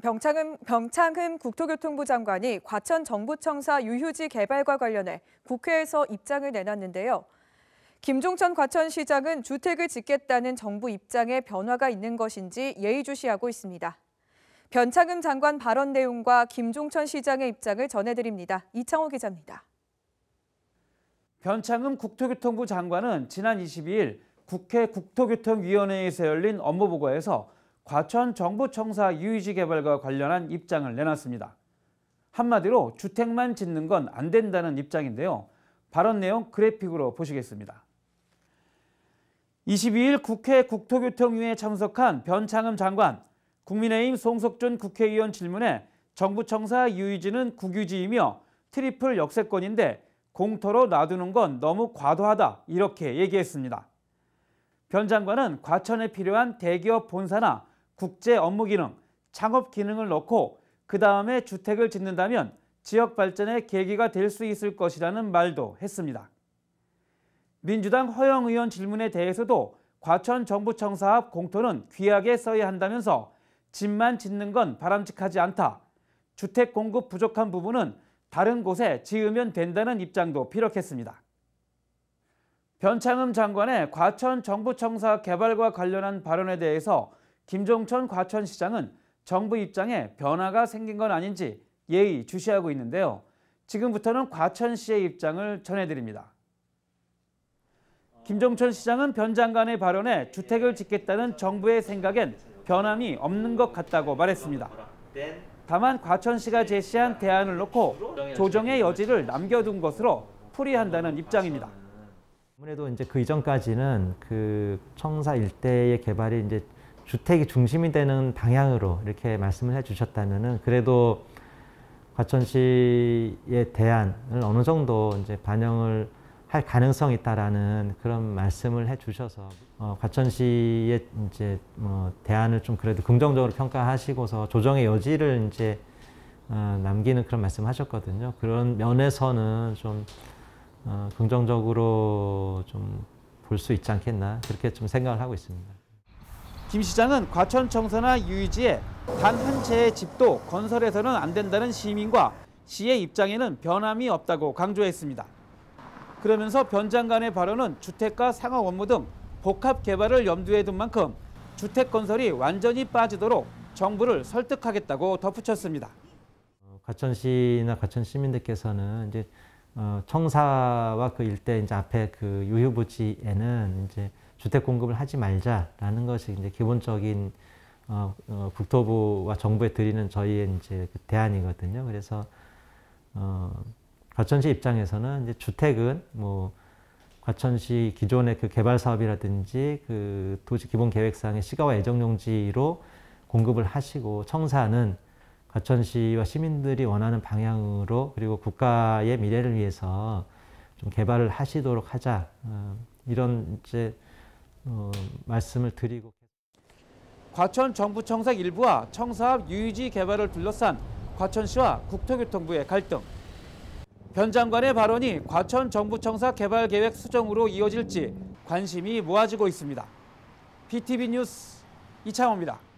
병창흠, 병창흠 국토교통부 장관이 과천 정부청사 유휴지 개발과 관련해 국회에서 입장을 내놨는데요. 김종천 과천시장은 주택을 짓겠다는 정부 입장에 변화가 있는 것인지 예의주시하고 있습니다. 변창흠 장관 발언 내용과 김종천 시장의 입장을 전해드립니다. 이창호 기자입니다. 변창흠 국토교통부 장관은 지난 22일 국회 국토교통위원회에서 열린 업무보고에서 과천 정부청사 유의지 개발과 관련한 입장을 내놨습니다. 한마디로 주택만 짓는 건 안 된다는 입장인데요. 발언 내용 그래픽으로 보시겠습니다. 22일 국회 국토교통위에 참석한 변창흠 장관, 국민의힘 송석준 국회의원 질문에 정부청사 유이지는 국유지이며 트리플 역세권인데 공터로 놔두는 건 너무 과도하다 이렇게 얘기했습니다. 변 장관은 과천에 필요한 대기업 본사나 국제 업무 기능, 창업 기능을 넣고 그 다음에 주택을 짓는다면 지역 발전의 계기가 될 수 있을 것이라는 말도 했습니다. 민주당 허영 의원 질문에 대해서도 과천 정부청사 앞 공터는 귀하게 써야 한다면서 집만 짓는 건 바람직하지 않다. 주택 공급 부족한 부분은 다른 곳에 지으면 된다는 입장도 피력했습니다. 변창흠 장관의 과천 정부청사 개발과 관련한 발언에 대해서 김종천 과천시장은 정부 입장에 변화가 생긴 건 아닌지 예의 주시하고 있는데요. 지금부터는 과천시의 입장을 전해드립니다. 김종천 시장은 변 장관의 발언에 주택을 짓겠다는 정부의 생각엔 변함이 없는 것 같다고 말했습니다. 다만 과천시가 제시한 대안을 놓고 조정의 여지를 남겨둔 것으로 풀이한다는 입장입니다. 아무래도 이제 그 이전까지는 그 청사 일대의 개발이 이제 주택이 중심이 되는 방향으로 이렇게 말씀을 해주셨다면은 그래도 과천시에 대안을 어느 정도 이제 반영을 할 가능성이 있다라는 그런 말씀을 해주셔서 어, 과천시의 이제 뭐 대안을 좀 그래도 긍정적으로 평가하시고서 조정의 여지를 이제 어, 남기는 그런 말씀하셨거든요. 그런 면에서는 좀 어, 긍정적으로 좀 볼 수 있지 않겠나 그렇게 좀 생각을 하고 있습니다. 김 시장은 과천청사나 유이지에 단 한 채의 집도 건설해서는 안 된다는 시민과 시의 입장에는 변함이 없다고 강조했습니다. 그러면서 변 장관의 발언은 주택과 상업 업무 등 복합 개발을 염두에 둔 만큼 주택 건설이 완전히 빠지도록 정부를 설득하겠다고 덧붙였습니다. 어, 과천시나 과천 시민들께서는 이제 어, 청사와 그 일대 이제 앞에 그 유휴부지에는 이제 주택 공급을 하지 말자라는 것이 이제 기본적인 어, 어, 국토부와 정부에 드리는 저희의 이제 그 대안이거든요. 그래서 어, 과천시 입장에서는 이제 주택은 뭐 과천시 기존의 그 개발 사업이라든지 그 도시 기본 계획상의 시가와 애정용지로 공급을 하시고 청사는 과천시와 시민들이 원하는 방향으로 그리고 국가의 미래를 위해서 좀 개발을 하시도록 하자 어, 이런 이제 어, 말씀을 드리고 과천 정부청사 일부와 청사합 유지 개발을 둘러싼 과천시와 국토교통부의 갈등. 변 장관의 발언이 과천 정부청사 개발 계획 수정으로 이어질지 관심이 모아지고 있습니다. BTV 뉴스 이창호입니다.